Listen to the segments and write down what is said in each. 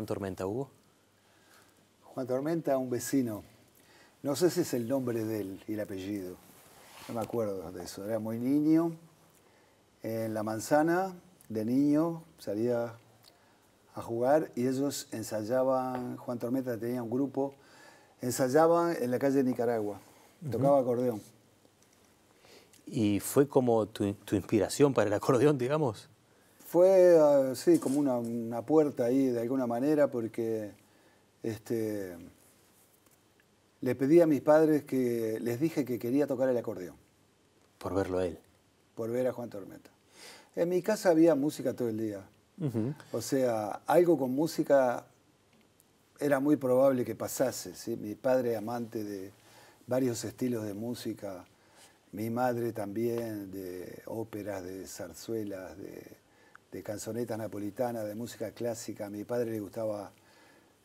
Juan Tormenta hubo? Juan Tormenta, un vecino. No sé si es el nombre de él y el apellido. No me acuerdo de eso. Era muy niño. En la manzana, de niño, salía a jugar y ellos ensayaban, Juan Tormenta tenía un grupo, ensayaban en la calle de Nicaragua, tocaba acordeón. ¿Y fue como tu inspiración para el acordeón, digamos? Fue, así, eh, como una, puerta ahí de alguna manera, porque este, le pedí a mis padres que les dije que quería tocar el acordeón. Por verlo a él. Por ver a Juan Tormenta. En mi casa había música todo el día. O sea, algo con música era muy probable que pasase. Mi padre amante de varios estilos de música, mi madre también de óperas, de zarzuelas, de de canzonetas napolitanas, de música clásica. A mi padre le gustaba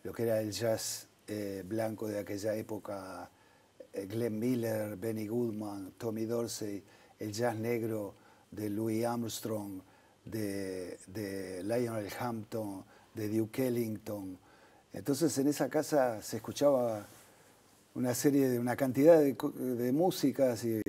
lo que era el jazz eh, blanco de aquella época, eh, Glenn Miller, Benny Goodman, Tommy Dorsey, el jazz negro de Louis Armstrong, de, Lionel Hampton, de Duke Ellington. Entonces en esa casa se escuchaba una serie de una cantidad de, músicas y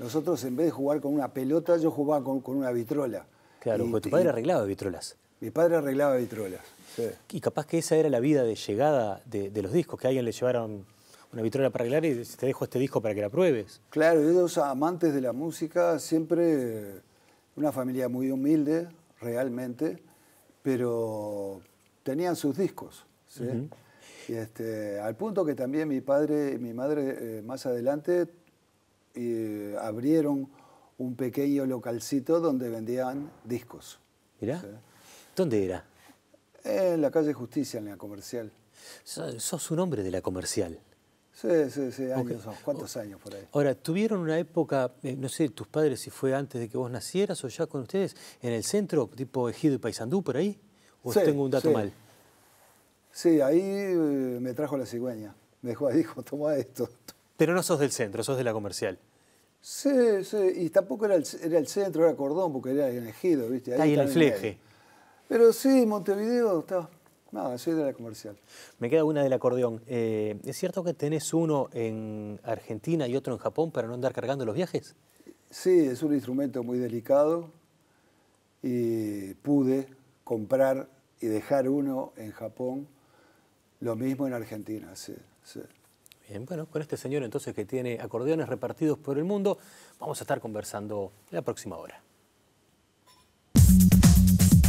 nosotros en vez de jugar con una pelota yo jugaba con una vitrola. Claro, porque tu padre arreglaba vitrolas. Mi padre arreglaba vitrolas, sí. Y capaz que esa era la vida de llegada de, los discos, que a alguien le llevaron una vitrola para arreglar y te dejo este disco para que la pruebes. Claro, ellos amantes de la música, siempre una familia muy humilde, realmente, pero tenían sus discos. ¿sí? y este, al punto que también mi padre y mi madre eh, más adelante eh, abrieron un pequeño localcito donde vendían discos. ¿Mirá? ¿Dónde era? En la calle Justicia, en la comercial. Sos un hombre de la comercial. Sí, sí, sí, ¿cuántos años por ahí? Ahora, ¿tuvieron una época, eh, no sé, tus padres, si fue antes de que vos nacieras o ya con ustedes, en el centro, tipo Ejido y Paysandú, por ahí? ¿O tengo un dato mal? Sí, ahí eh, me trajo la cigüeña. Me dijo, dijo, toma esto. Pero no sos del centro, sos de la comercial. Sí, sí, y tampoco era el, centro, era Cordón, porque era el Ejido, ¿viste? Ahí, Ahí el fleje. Pero sí, Montevideo estaba... Nada, no, soy de la comercial. Me queda una del acordeón. Eh, ¿Es cierto que tenés uno en Argentina y otro en Japón para no andar cargando los viajes? Sí, es un instrumento muy delicado y pude comprar y dejar uno en Japón, lo mismo en Argentina, sí, sí bueno, con este señor entonces que tiene acordeones repartidos por el mundo, vamos a estar conversando la próxima hora.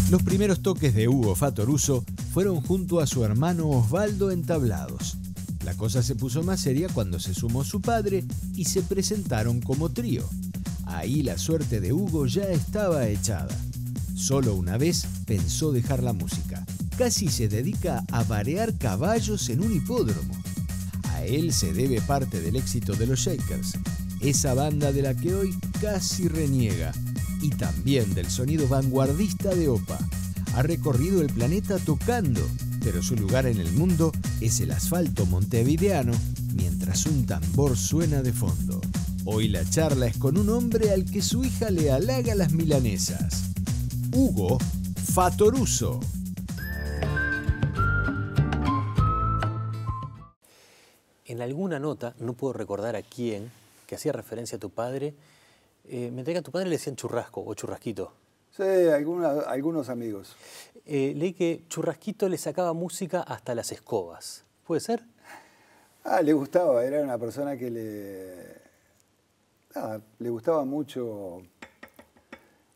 Los primeros toques de Hugo Fatoruso fueron junto a su hermano Osvaldo entablados. La cosa se puso más seria cuando se sumó su padre y se presentaron como trío. Ahí la suerte de Hugo ya estaba echada. Solo una vez pensó dejar la música. Casi se dedica a varear caballos en un hipódromo él se debe parte del éxito de los Shakers, esa banda de la que hoy casi reniega, y también del sonido vanguardista de Opa. Ha recorrido el planeta tocando, pero su lugar en el mundo es el asfalto montevideano, mientras un tambor suena de fondo. Hoy la charla es con un hombre al que su hija le halaga las milanesas, Hugo Fatoruso. alguna nota, no puedo recordar a quién, que hacía referencia a tu padre, eh, me que a tu padre le decían churrasco o churrasquito. Sí, algunos amigos. Eh, leí que Churrasquito le sacaba música hasta las escobas. ¿Puede ser? Ah, le gustaba, era una persona que le. le gustaba mucho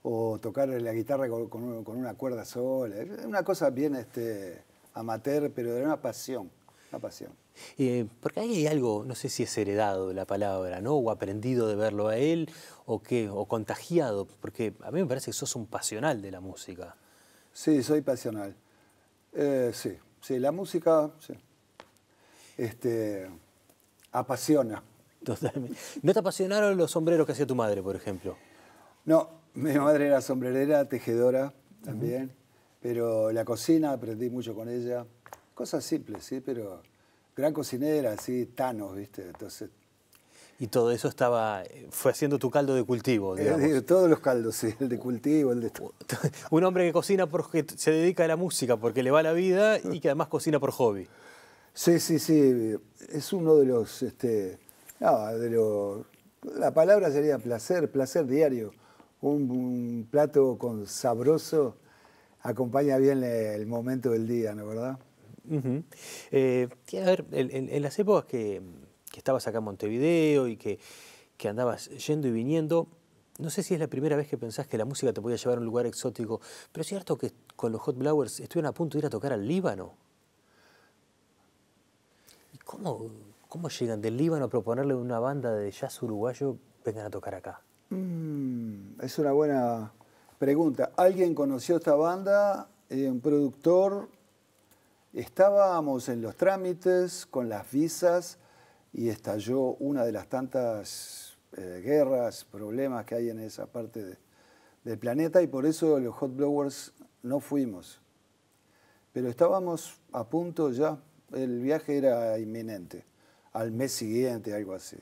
o tocar la guitarra con, una cuerda sola. Una cosa bien este, amateur, pero era una pasión, una pasión. Eh, porque ahí hay algo, no sé si es heredado la palabra, ¿no? O aprendido de verlo a él, o qué, o contagiado, porque a mí me parece que sos un pasional de la música. Sí, soy pasional. Eh, sí, sí, la música, sí. Este, apasiona. Totalmente. ¿No te apasionaron los sombreros que hacía tu madre, por ejemplo? No, mi madre era sombrerera, tejedora también, pero la cocina aprendí mucho con ella. Cosas simples, sí, pero gran cocinera, así, Thanos, ¿viste? Entonces. Y todo eso estaba, eh, fue haciendo tu caldo de cultivo, eh, digamos. todos los caldos, sí, el de cultivo, el de... Un hombre que cocina porque se dedica a la música, porque le va la vida y que además cocina por hobby. Sí, sí, sí. Es uno de los, este, de los, la palabra sería placer, placer diario. Un, un plato con sabroso acompaña bien el momento del día, ¿no verdad? Eh, a ver, en, las épocas que, que, estabas acá en Montevideo y que, que, andabas yendo y viniendo, no sé si es la primera vez que pensás que la música te podía llevar a un lugar exótico, pero es cierto que con los Hot Blowers estuvieron a punto de ir a tocar al Líbano. ¿Y cómo, llegan del Líbano a proponerle a una banda de jazz uruguayo vengan a tocar acá? Mm, es una buena pregunta. Alguien conoció esta banda, eh, un productor Estábamos en los trámites con las visas y estalló una de las tantas eh, guerras, problemas que hay en esa parte del planeta y por eso los hot blowers no fuimos. Pero estábamos a punto ya, el viaje era inminente, al mes siguiente, algo así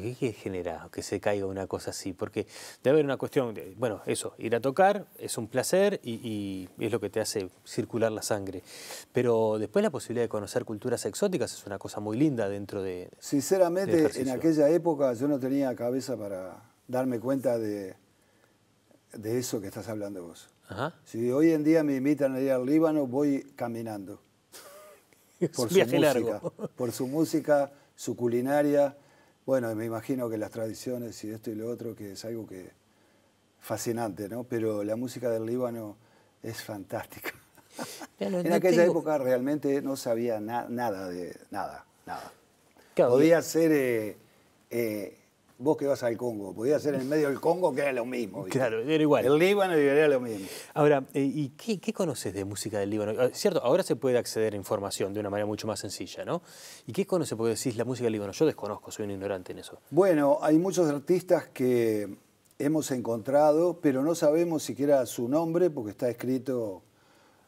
qué genera que se caiga una cosa así? Porque debe haber una cuestión de, bueno, eso, ir a tocar es un placer y, es lo que te hace circular la sangre. Pero después la posibilidad de conocer culturas exóticas es una cosa muy linda dentro de... Sinceramente, en aquella época yo no tenía cabeza para darme cuenta de, eso que estás hablando vos. Si hoy en día me invitan a ir al Líbano, voy caminando. por, su por su música, su culinaria bueno, me imagino que las tradiciones y esto y lo otro, que es algo que fascinante, ¿no? Pero la música del Líbano es fantástica. en aquella época realmente no sabía nada de nada, nada. Podía ser eh, eh, vos que vas al Congo, podía ser en medio del Congo que era lo mismo. Claro, era igual. El Líbano era lo mismo. Ahora, eh, ¿y qué, conoces de música del Líbano? Ah, cierto, ahora se puede acceder a información de una manera mucho más sencilla, ¿no? ¿Y qué conoces? Porque decís la música del Líbano, yo desconozco, soy un ignorante en eso. Bueno, hay muchos artistas que hemos encontrado, pero no sabemos siquiera su nombre porque está escrito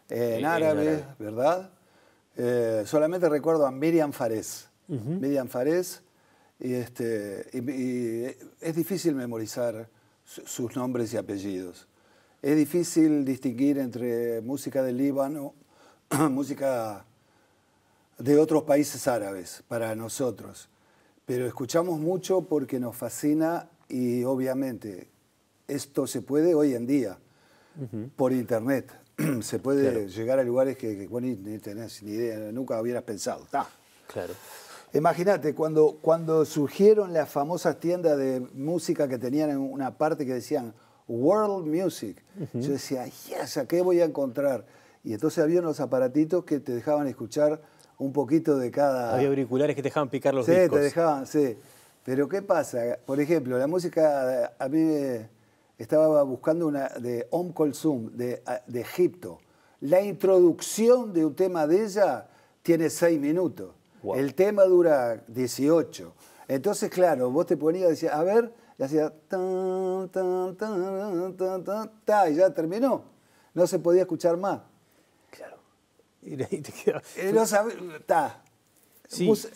en, árabe, ¿verdad? Eh, solamente recuerdo a Miriam Fares. Miriam Fares y, este, es difícil memorizar sus nombres y apellidos. Es difícil distinguir entre música del Líbano, música de otros países árabes para nosotros. Pero escuchamos mucho porque nos fascina y obviamente esto se puede hoy en día por internet. se puede llegar a lugares que, ni tenés ni idea, nunca hubieras pensado. claro. Imagínate, cuando, cuando surgieron las famosas tiendas de música que tenían en una parte que decían World Music, yo decía, yes, qué voy a encontrar? Y entonces había unos aparatitos que te dejaban escuchar un poquito de cada... Había auriculares que te dejaban picar los discos. Sí, te dejaban, sí. Pero ¿qué pasa? Por ejemplo, la música, a mí estaba buscando una de Om Kulsum, de, de Egipto. La introducción de un tema de ella tiene seis minutos. El tema dura 18. Entonces, claro, vos te ponías y decías, a ver, y hacía tan, tan, tan, y ya terminó. No se podía escuchar más. Claro. Y ahí te quedas eh, no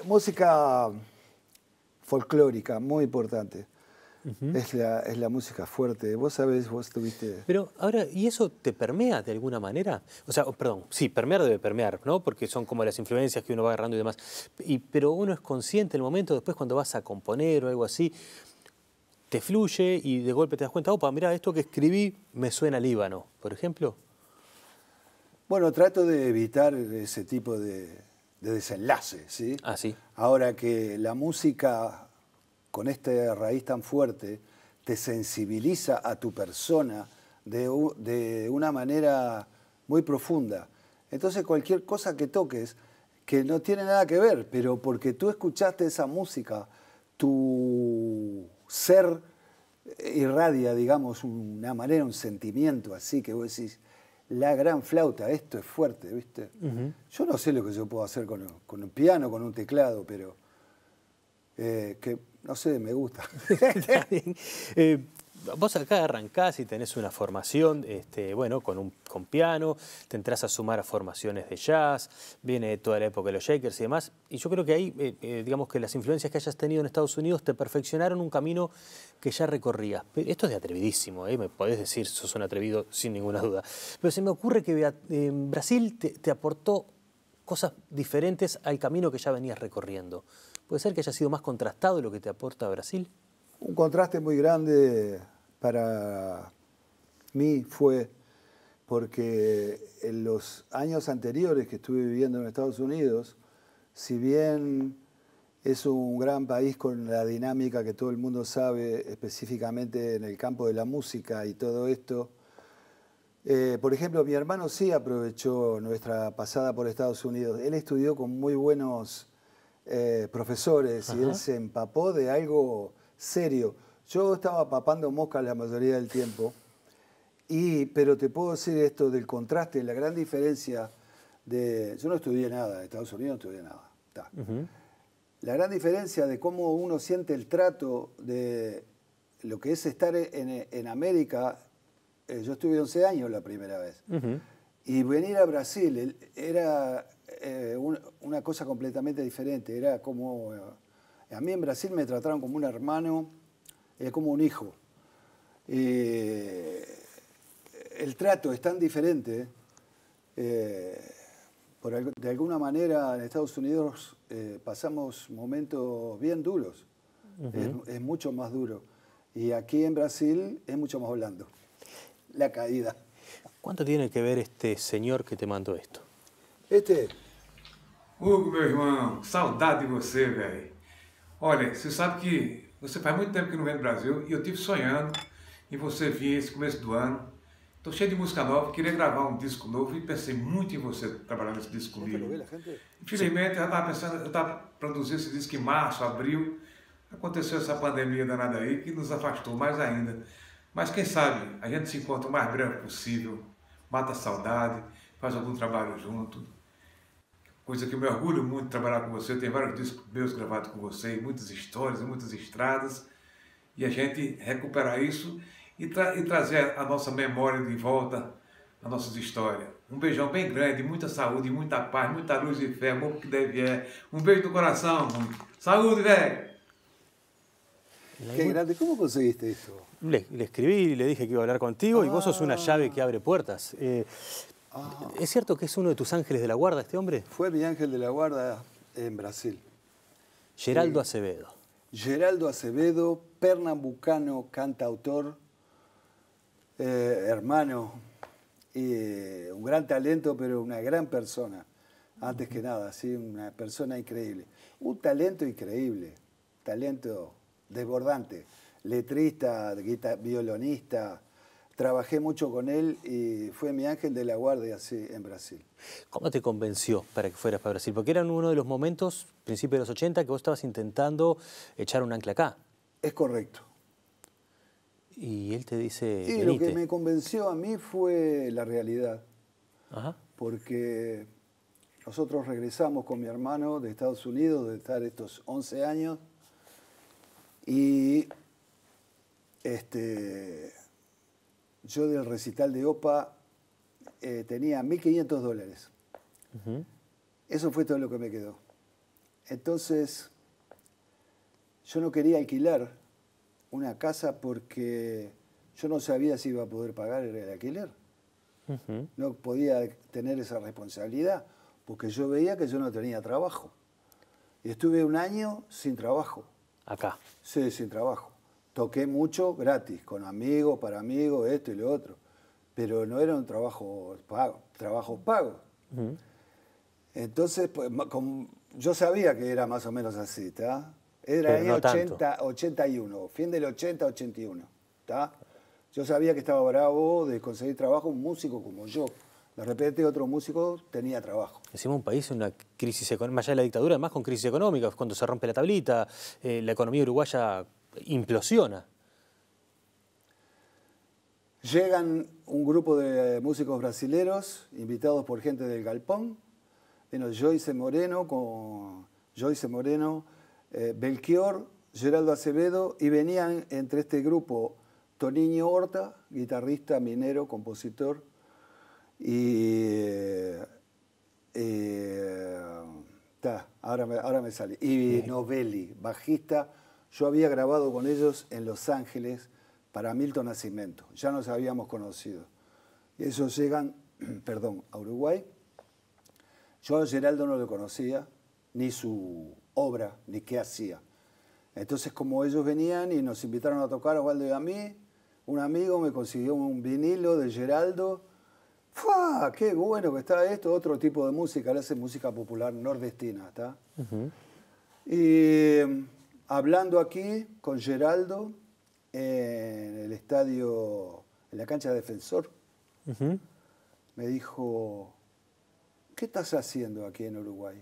Música folclórica, muy importante es, la, es, la, música fuerte. Vos sabés, vos tuviste... Pero ahora, ¿y eso te permea de alguna manera? O sea, oh, perdón, sí, permear debe permear, ¿no? Porque son como las influencias que uno va agarrando y demás. Y, pero uno es consciente en el momento, después cuando vas a componer o algo así, te fluye y de golpe te das cuenta, opa, mira, esto que escribí me suena a Líbano, por ejemplo. Bueno, trato de evitar ese tipo de, de desenlace, ¿sí? Ah, sí. Ahora que la música con esta raíz tan fuerte, te sensibiliza a tu persona de, una manera muy profunda. Entonces cualquier cosa que toques, que no tiene nada que ver, pero porque tú escuchaste esa música, tu ser irradia, digamos, una manera, un sentimiento así que vos decís, la gran flauta, esto es fuerte, ¿viste? Yo no sé lo que yo puedo hacer con, un piano, con un teclado, pero eh, no sé, me gusta. Eh, vos acá arrancás y tenés una formación, este, bueno, con, un, con piano, te entras a sumar a formaciones de jazz, viene toda la época de los Shakers y demás, y yo creo que ahí, eh, eh, digamos que las influencias que hayas tenido en Estados Unidos te perfeccionaron un camino que ya recorrías. Esto es de atrevidísimo, me podés decir, sos un atrevido sin ninguna duda, pero se me ocurre que Brasil te aportó cosas diferentes al camino que ya venías recorriendo. ¿Puede ser que haya sido más contrastado lo que te aporta Brasil? Un contraste muy grande para mí fue porque en los años anteriores que estuve viviendo en Estados Unidos, si bien es un gran país con la dinámica que todo el mundo sabe, específicamente en el campo de la música y todo esto, eh, por ejemplo, mi hermano sí aprovechó nuestra pasada por Estados Unidos. Él estudió con muy buenos eh, profesores y él se empapó de algo serio. Yo estaba papando moscas la mayoría del tiempo, y, pero te puedo decir esto del contraste, la gran diferencia de... Yo no estudié nada, en Estados Unidos no estudié nada. La gran diferencia de cómo uno siente el trato de lo que es estar en, América, eh, yo estuve 11 años la primera vez, y venir a Brasil era eh, una cosa completamente diferente. Era como. Eh, a mí en Brasil me trataron como un hermano, eh, como un hijo. el trato es tan diferente. Por, de alguna manera en Estados Unidos pasamos momentos bien duros. es, es mucho más duro. Y aquí en Brasil es mucho más blando. La caída. ¿Cuánto tiene que ver este señor que te mandó esto? Este, Hugo, meu irmão, saudade de você, velho. Olha, você sabe que você faz muito tempo que não vem no Brasil e eu tive sonhando em você vir esse começo do ano. Estou cheio de música nova, queria gravar um disco novo e pensei muito em você trabalhar nesse disco comigo. Infelizmente, eu estava pensando, eu estava produzindo esse disco em março, abril. Aconteceu essa pandemia danada aí que nos afastou mais ainda. Mas quem sabe a gente se encontra o mais breve possível, mata a saudade, faz algum trabalho junto coisa que eu me orgulho muito de trabalhar com você. tem tenho vários discos meus gravados com você, muitas histórias, muitas estradas. E a gente recuperar isso e, tra e trazer a nossa memória de volta, as nossas histórias. Um beijão bem grande, muita saúde, muita paz, muita luz e fé, amor que deve é. Um beijo no coração. Saúde, velho. Qué grande, ¿cómo conseguiste isso Le, le, escribí, le dije que iba a hablar contigo ah. y vos sos una ah. llave que abre puertas. Eh, ¿Es cierto que es uno de tus ángeles de la guarda este hombre? Fue mi ángel de la guarda en Brasil. Geraldo Acevedo. Geraldo Acevedo, pernambucano, cantautor, eh, hermano, eh, un gran talento, pero una gran persona, antes que nada, una persona increíble. Un talento increíble, talento desbordante, letrista, guitarrista, violonista, trabajé mucho con él y fue mi ángel de la guardia así en Brasil. ¿Cómo te convenció para que fueras para Brasil? Porque era uno de los momentos, principios de los 80, que vos estabas intentando echar un ancla acá. Es correcto. Y él te dice... Sí, lo que me convenció a mí fue la realidad. Porque nosotros regresamos con mi hermano de Estados Unidos, de estar estos 11 años, y este, yo del recital de OPA eh, tenía 1.500 dólares. Eso fue todo lo que me quedó. Entonces, yo no quería alquilar una casa porque yo no sabía si iba a poder pagar el alquiler. No podía tener esa responsabilidad porque yo veía que yo no tenía trabajo. Y estuve un año sin trabajo. Acá. Sí, sin trabajo toqué mucho gratis, con amigos, para amigos, esto y lo otro. Pero no era un trabajo pago. Trabajo pago. Entonces, pues, yo sabía que era más o menos así, ¿está? Era en 80, 81, fin del 80, 81, ¿está? Yo sabía que estaba bravo de conseguir trabajo un músico como yo. De repente otro músico tenía trabajo. hicimos un país en una crisis económica, más allá de la dictadura, además con crisis económica, cuando se rompe la tablita, eh, la economía uruguaya implosiona. Llegan un grupo de músicos brasileros, invitados por gente del Galpón. Bueno, Joyce Moreno, con Joyce Moreno, eh, Belchior, Geraldo Acevedo, y venían entre este grupo Toniño Horta, guitarrista, minero, compositor, y. Eh, eh, ahora, ahora me sale. Y Novelli, bajista yo había grabado con ellos en Los Ángeles para Milton Nacimento. ya nos habíamos conocido. Y Ellos llegan, perdón, a Uruguay. Yo a Geraldo no lo conocía, ni su obra, ni qué hacía. Entonces, como ellos venían y nos invitaron a tocar, a Osvaldo y a mí, un amigo me consiguió un vinilo de Geraldo. ¡Fua! ¡Qué bueno que está esto! Otro tipo de música, Él hace música popular nordestina, ¿está? Y hablando aquí con Geraldo en el estadio, en la cancha de defensor. Me dijo, ¿qué estás haciendo aquí en Uruguay?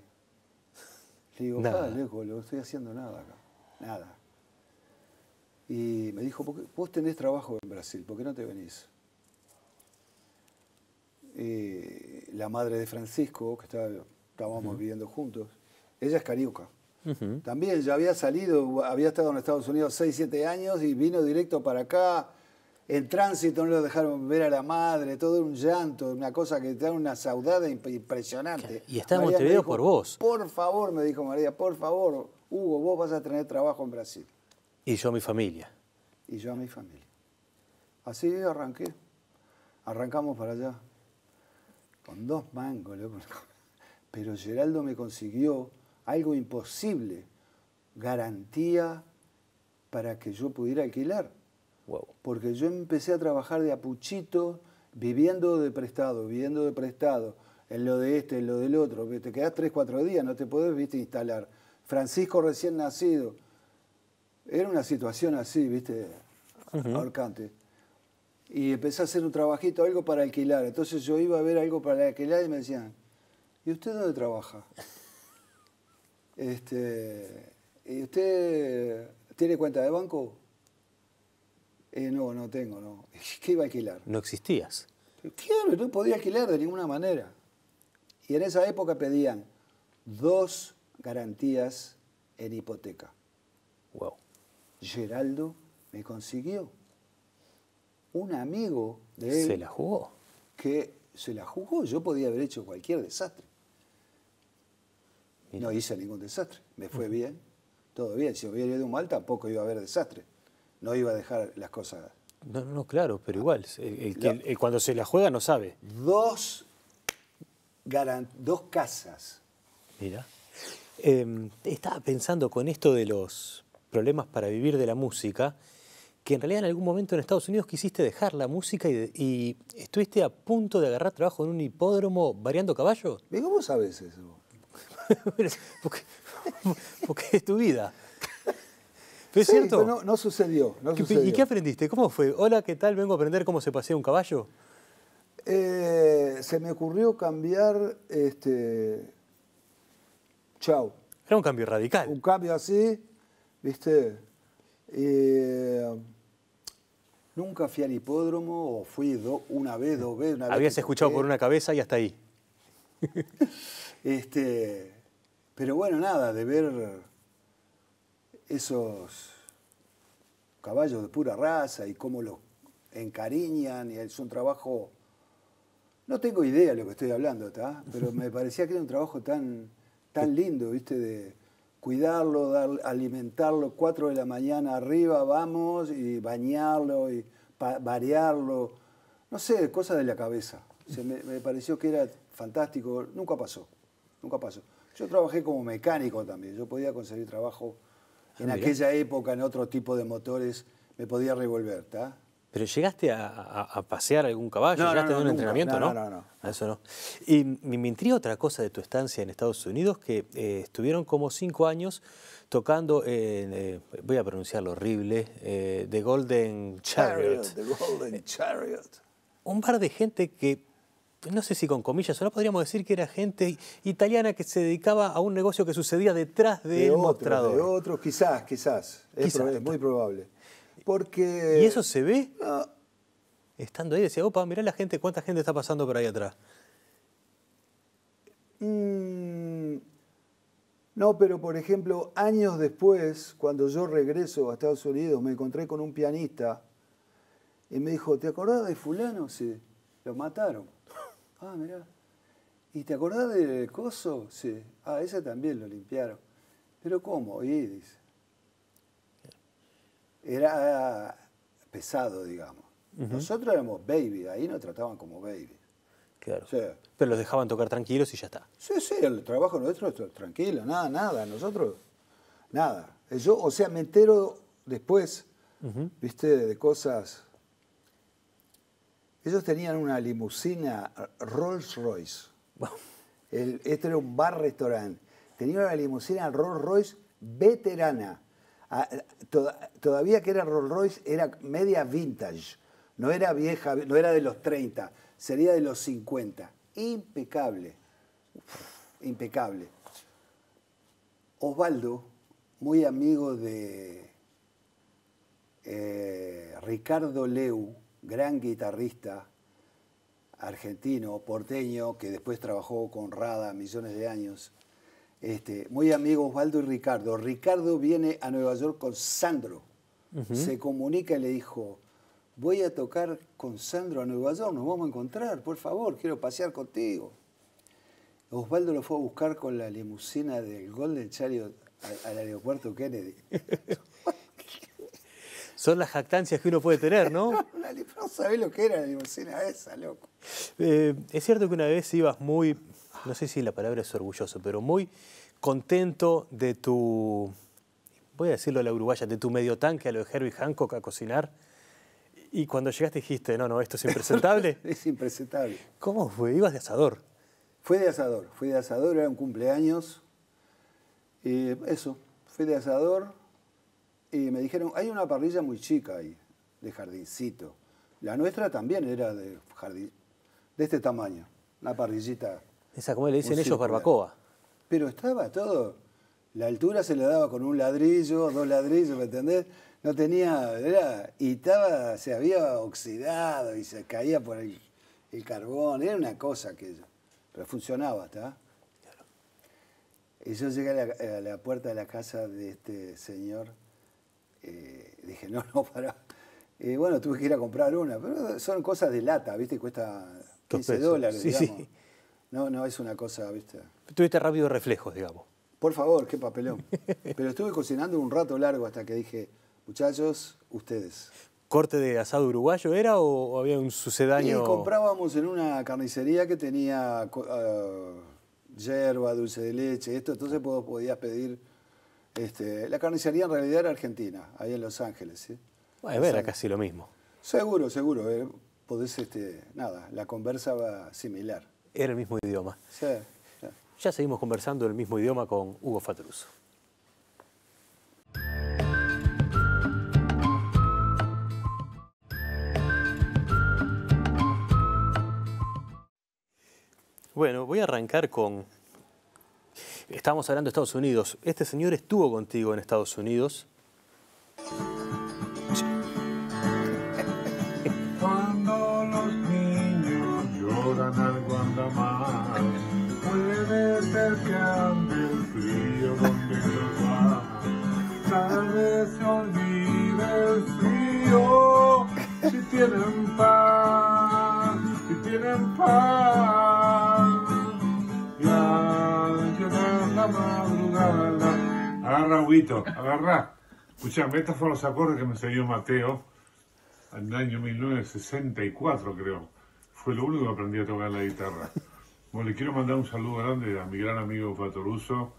Le digo, nada. Ah, no estoy haciendo nada acá, nada. Y me dijo, vos tenés trabajo en Brasil, ¿por qué no te venís? Y la madre de Francisco, que estábamos viviendo juntos, ella es carioca también ya había salido, había estado en Estados Unidos 6, 7 años y vino directo para acá. En tránsito no lo dejaron ver a la madre, todo un llanto, una cosa que te da una saudade impresionante. Y está te por vos. Por favor, me dijo María, por favor, Hugo, vos vas a tener trabajo en Brasil. Y yo a mi familia. Y yo a mi familia. Así arranqué. Arrancamos para allá. Con dos mangos, Pero Geraldo me consiguió algo imposible, garantía para que yo pudiera alquilar. Porque yo empecé a trabajar de apuchito, viviendo de prestado, viviendo de prestado, en lo de este, en lo del otro. Te quedás tres, cuatro días, no te podés viste, instalar. Francisco recién nacido. Era una situación así, viste, Y empecé a hacer un trabajito, algo para alquilar. Entonces yo iba a ver algo para alquilar y me decían, ¿y usted dónde trabaja? Este, ¿Y usted tiene cuenta de banco? Eh, no, no tengo, no. ¿Qué iba a alquilar? No existías. Claro, no podía alquilar de ninguna manera. Y en esa época pedían dos garantías en hipoteca. Wow. Geraldo me consiguió. Un amigo de él. Se la jugó. Que se la jugó. Yo podía haber hecho cualquier desastre. No hice ningún desastre. Me fue bien, todo bien. Si hubiera ido mal, tampoco iba a haber desastre. No iba a dejar las cosas. No, no, claro, pero igual. cuando se la juega no sabe. Dos, dos casas. Mira. Em, estaba pensando con esto de los problemas para vivir de la música, que en realidad en algún momento en Estados Unidos quisiste dejar la música y, estuviste a punto de agarrar trabajo en un hipódromo variando caballos. ¿Cómo sabes eso? porque, porque es tu vida. es cierto. no, sucedió, ¿Y qué aprendiste? ¿Cómo fue? Hola, ¿qué tal? Vengo a aprender cómo se pasea un caballo. Eh, se me ocurrió cambiar. Este... Chau. Era un cambio radical. Un cambio así, ¿viste? Eh, nunca fui al hipódromo o fui una vez, dos veces. Habías escuchado por una cabeza y hasta ahí. este. Pero bueno, nada, de ver esos caballos de pura raza y cómo los encariñan, y es un trabajo, no tengo idea de lo que estoy hablando, pero me parecía que era un trabajo tan, tan lindo, ¿viste? De cuidarlo, alimentarlo, cuatro de la mañana arriba vamos, y bañarlo, y variarlo, no sé, cosas de la cabeza. me pareció que era fantástico, nunca pasó nunca pasó. Yo trabajé como mecánico también, yo podía conseguir trabajo ah, en aquella época, en otro tipo de motores, me podía revolver, ¿está? ¿Pero llegaste a, pasear algún caballo? ¿Llegaste a un entrenamiento? No, no, no. no. Ah, eso no. Y me intriga otra cosa de tu estancia en Estados Unidos, que eh, estuvieron como cinco años tocando, eh, voy a pronunciarlo horrible, eh, The Golden Chariot. The Golden Chariot. Un par de gente que no sé si con comillas solo podríamos decir que era gente italiana que se dedicaba a un negocio que sucedía detrás del de mostrador. De otros, quizás, quizás. Es, es muy probable. Porque... ¿Y eso se ve? Ah. Estando ahí, decía, opa, mirá la gente, cuánta gente está pasando por ahí atrás. Mm. no, pero por ejemplo, años después, cuando yo regreso a Estados Unidos, me encontré con un pianista y me dijo, ¿te acordás de fulano? Sí, lo mataron. Ah, mirá. ¿Y te acordás del coso? Sí. Ah, ese también lo limpiaron. ¿Pero cómo? Y dice. Era ah, pesado, digamos. Nosotros éramos baby, ahí nos trataban como baby. Claro. Pero los dejaban tocar tranquilos y ya está. Sí, sí, el trabajo nuestro es tranquilo, nada, nada. Nosotros, nada. Yo, o sea, me entero después, viste, de cosas ellos tenían una limusina Rolls Royce. El, este era un bar-restaurante. Tenían una limusina Rolls Royce veterana. Ah, todavía que era Rolls Royce, era media vintage. No era vieja, no era de los 30, sería de los 50. Impecable. impecable. Osvaldo, muy amigo de eh, Ricardo Leu, gran guitarrista argentino, porteño, que después trabajó con Rada millones de años. Este, muy amigo Osvaldo y Ricardo. Ricardo viene a Nueva York con Sandro. Se comunica y le dijo, voy a tocar con Sandro a Nueva York, nos vamos a encontrar, por favor, quiero pasear contigo. Osvaldo lo fue a buscar con la limusina del Golden Chariot al aeropuerto Kennedy. son las jactancias que uno puede tener, ¿no? no, lo que era la limusina esa, loco. Eh, es cierto que una vez ibas muy, no sé si la palabra es orgulloso, pero muy contento de tu, voy a decirlo a la uruguaya, de tu medio tanque a lo de Herbie Hancock a cocinar. Y cuando llegaste dijiste, no, no, esto es impresentable. es impresentable. ¿Cómo fue? Ibas de asador. Fue de asador, fue de asador, era un cumpleaños. Eh, eso, fue de asador, y me dijeron, hay una parrilla muy chica ahí, de jardincito. La nuestra también era de jardín, de este tamaño, una parrillita. Esa, como le dicen ellos, barbacoa. Pero estaba todo, la altura se le daba con un ladrillo, dos ladrillos, ¿me entendés? No tenía, era, y estaba, se había oxidado y se caía por el, el carbón, era una cosa aquella. pero funcionaba, ¿está? Y yo llegué a la puerta de la casa de este señor eh, dije, no, no, para. Eh, bueno, tuve que ir a comprar una, pero son cosas de lata, ¿viste? Cuesta 15 dólares, digamos. No, no, es una cosa, ¿viste? Tuviste rápido reflejos, digamos. Por favor, qué papelón. pero estuve cocinando un rato largo hasta que dije, muchachos, ustedes. ¿Corte de asado uruguayo era o había un sucedáneo? Y comprábamos en una carnicería que tenía uh, ah, hierba, dulce de leche, esto, entonces podías pedir este, la carnicería en realidad era argentina, ahí en Los Ángeles. Bueno, ah, era casi lo mismo. Seguro, seguro. Eh, podés, este, nada, la conversa va similar. Era el mismo idioma. Ya, seguimos conversando el mismo idioma con Hugo Fatruso. Bueno, voy a arrancar con Estamos hablando de Estados Unidos. Este señor estuvo contigo en Estados Unidos. Cuando los niños lloran algo anda mal, puede ser que ande el frío donde los va. Tal vez se olvide el frío si tienen paz, si tienen paz. Agarra, Huguito, agarra. Escuchame, estos fueron los acordes que me enseñó Mateo en el año 1964, creo. Fue lo único que aprendí a tocar la guitarra. Bueno, le quiero mandar un saludo grande a mi gran amigo Fatoruso.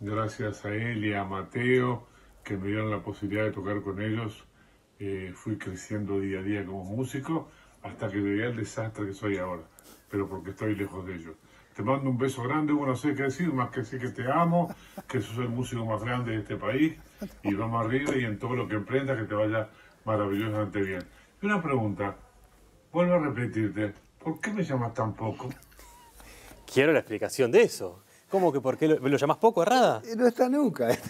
Gracias a él y a Mateo que me dieron la posibilidad de tocar con ellos. Eh, fui creciendo día a día como músico hasta que llegué al desastre que soy ahora, pero porque estoy lejos de ellos. Te mando un beso grande, bueno, sé qué decir, más que decir que te amo, que sos el músico más grande de este país y vamos arriba y en todo lo que emprendas que te vaya maravillosamente bien. Y una pregunta, vuelvo a repetirte, ¿por qué me llamas tan poco? Quiero la explicación de eso. ¿Cómo que por qué lo, lo llamas poco, Errada? No está nunca. ¿eh?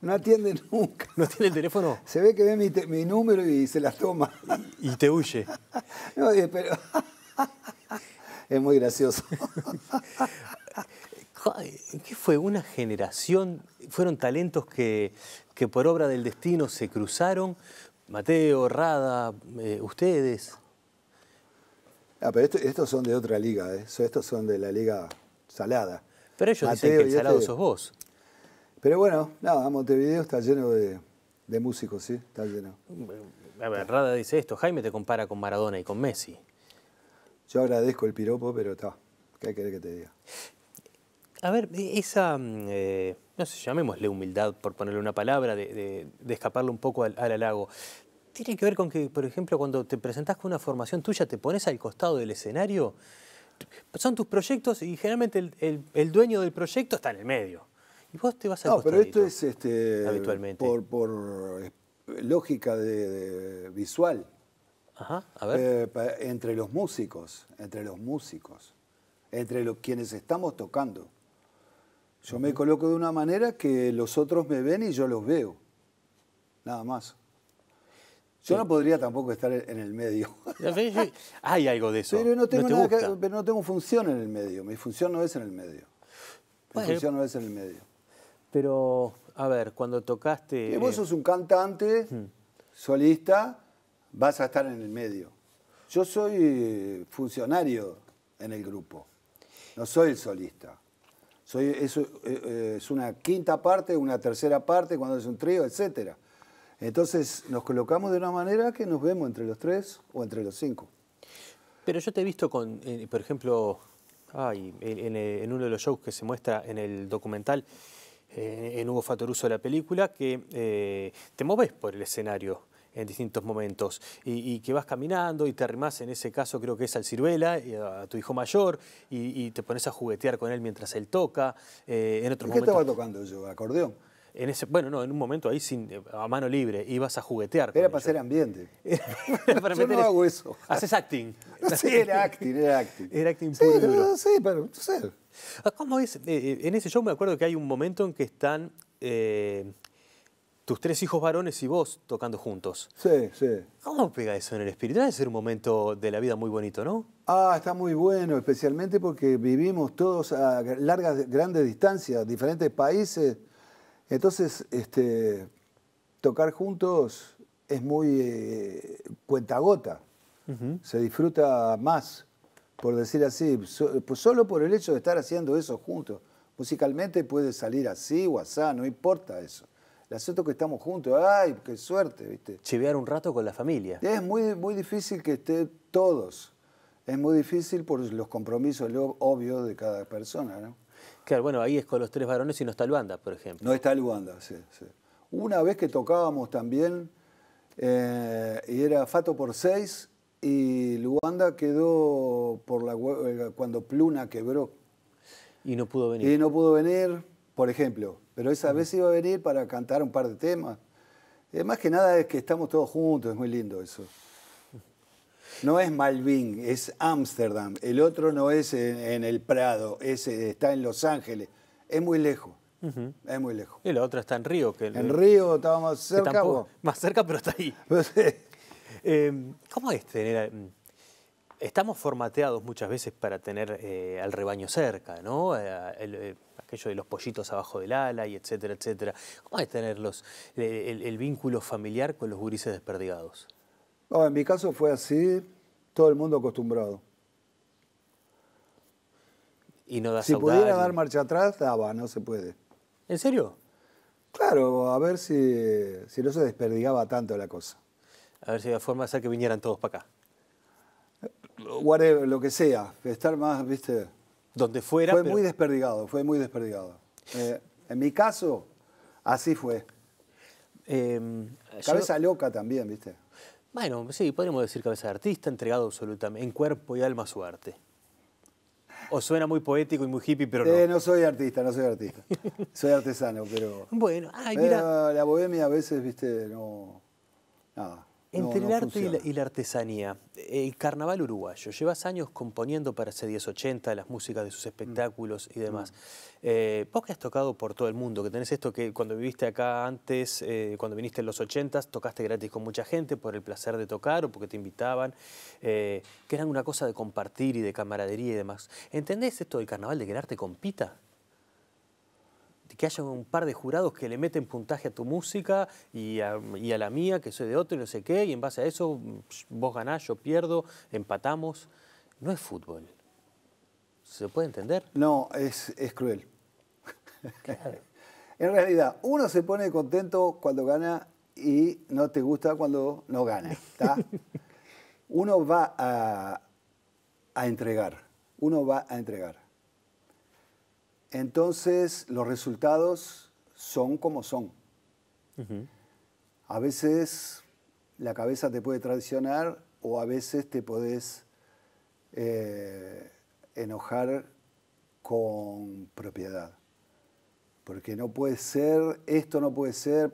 No atiende nunca. ¿No tiene el teléfono? Se ve que ve mi, número y se las toma. Y, te huye. no, pero... es muy gracioso. ¿Qué fue? ¿Una generación? ¿Fueron talentos que, por obra del destino se cruzaron? Mateo, Rada, eh, ustedes. Ah, pero estos son de otra liga, ¿eh? estos son de la liga salada. Pero ellos dicen que el este salado sos vos. Pero bueno, nada, Montevideo este está lleno de, de músicos, ¿sí? Está lleno. A ver, Rada dice esto, Jaime te compara con Maradona y con Messi. Yo agradezco el piropo, pero está. ¿Qué querés que te diga? A ver, e-, esa, mm, eh, no sé, llamémosle humildad, por ponerle una palabra, de, escaparle un poco al, al, halago, tiene que ver con que, por ejemplo, cuando te presentás con una formación tuya, te pones al costado del escenario, son tus proyectos y generalmente el, dueño del proyecto está en el medio. Y vos te vas al no, No, pero esto es este, habitualmente. Por, eh, lógica de visual. Eh, entre los músicos, entre los músicos, entre los, quienes estamos tocando. Yo me coloco de una manera que los otros me ven y yo los veo. Nada más. Yo no podría tampoco estar en el medio. Hay algo de eso. Pero no tengo, función en el medio. Mi función no es en el medio. Mi función no es en el medio. Pero, a ver, cuando tocaste... vos eh, sos un cantante, solista, vas a estar en el medio. Yo soy eh, funcionario en el grupo, no soy el solista. Soy, es, eh, eh, es una quinta parte, una tercera parte, cuando es un trío, etc. Entonces nos colocamos de una manera que nos vemos entre los tres o entre los cinco. Pero yo te he visto con, por ejemplo, ay, en, uno de los shows que se muestra en el documental, en Hugo Fatoruso de la película, que te moves por el escenario en distintos momentos y, que vas caminando y te arrimas, en ese caso creo que es al ciruela, eh, a tu hijo mayor y, te pones a juguetear con él mientras él toca. Eh, en otro ¿Qué estaba tocando yo? ¿Acordeón? en ese, bueno, no, en un momento ahí sin, eh, a mano libre, ibas a juguetear. Era para hacer ambiente. Yo no hago eso. Haces acting. era acting, era acting. Era acting puro. Sí, pero no sé. Ah, ¿Cómo es? en ese show me acuerdo que hay un momento en que están tus tres hijos varones y vos tocando juntos. Sí, sí. ¿Cómo pega eso en el espíritu? Debe ser un momento de la vida muy bonito, ¿no? Ah, está muy bueno, especialmente porque vivimos todos a largas, grandes distancias, diferentes países. Entonces, este, tocar juntos es muy eh, cuentagota. Se disfruta más, por decir así, pues solo por el hecho de estar haciendo eso juntos. Musicalmente puede salir así o asá, no importa eso. La suerte que estamos juntos, ay, qué suerte, ¿viste? Chivear un rato con la familia. Es muy, muy difícil que esté todos. Es muy difícil por los compromisos obvios de cada persona, ¿no? Claro, bueno, ahí es con los tres varones y no está Luanda, por ejemplo. No está Luanda, sí, sí. Una vez que tocábamos también, eh, y era Fato por seis, y Luanda quedó por la eh, cuando Pluna quebró. Y no pudo venir. Y no pudo venir por ejemplo. Pero esa vez iba a venir para cantar un par de temas. Eh, más que nada es que estamos todos juntos, es muy lindo eso. No es Malvin, es Ámsterdam. El otro no es en, el Prado, está en Los Ángeles. Es muy lejos. Es muy lejos. Y la otra está en Río. Que en Río estábamos cerca. más cerca, pero está ahí. Em, ¿Cómo es tener mm, Estamos formateados muchas veces para tener eh, al rebaño cerca, ¿no? Eh, eh, aquello de los pollitos abajo del ala y etcétera, etcétera. ¿Cómo es tener el, vínculo familiar con los gurises desperdigados? en mi caso fue así, todo el mundo acostumbrado. Y no da Si pudiera dar marcha atrás, daba, no se puede. ¿En serio? Claro, a ver si, si no se desperdigaba tanto la cosa. A ver si había forma de hacer que vinieran todos para acá whatever, lo que sea, estar más, viste. Donde fuera. Fue muy desperdigado, fue muy desperdigado. Eh, en mi caso, así fue. Em, cabeza loca también, viste. Bueno, sí, podríamos decir cabeza de artista, entregado absolutamente, en cuerpo y alma a su arte. O suena muy poético y muy hippie, pero eh, no. no soy artista, no soy artista. soy artesano, pero. Bueno, ay, mira. la bohemia a veces, viste, no. Nada. Entre el arte y la, artesanía, el carnaval uruguayo, llevas años componiendo para C1080, las músicas de sus mm. espectáculos y demás. Mm. Eh, vos que has tocado por todo el mundo, que tenés esto que cuando viviste acá antes, eh, cuando viniste en los 80 tocaste gratis con mucha gente por el placer de tocar o porque te invitaban, eh, que era una cosa de compartir y de camaradería y demás. ¿Entendés esto del carnaval de que el arte compita? que haya un par de jurados que le meten puntaje a tu música y a, la mía, que soy de otro y no sé qué, y en base a eso mm, vos ganás, yo pierdo, empatamos. No es fútbol. ¿Se puede entender? No, es, cruel. en realidad, uno se pone contento cuando gana y no te gusta cuando no gana. uno va a entregar, uno va a entregar. Entonces los resultados son como son. A veces la cabeza te puede traicionar o a veces te podés eh, enojar con propiedad. Porque no puede ser, esto no puede ser,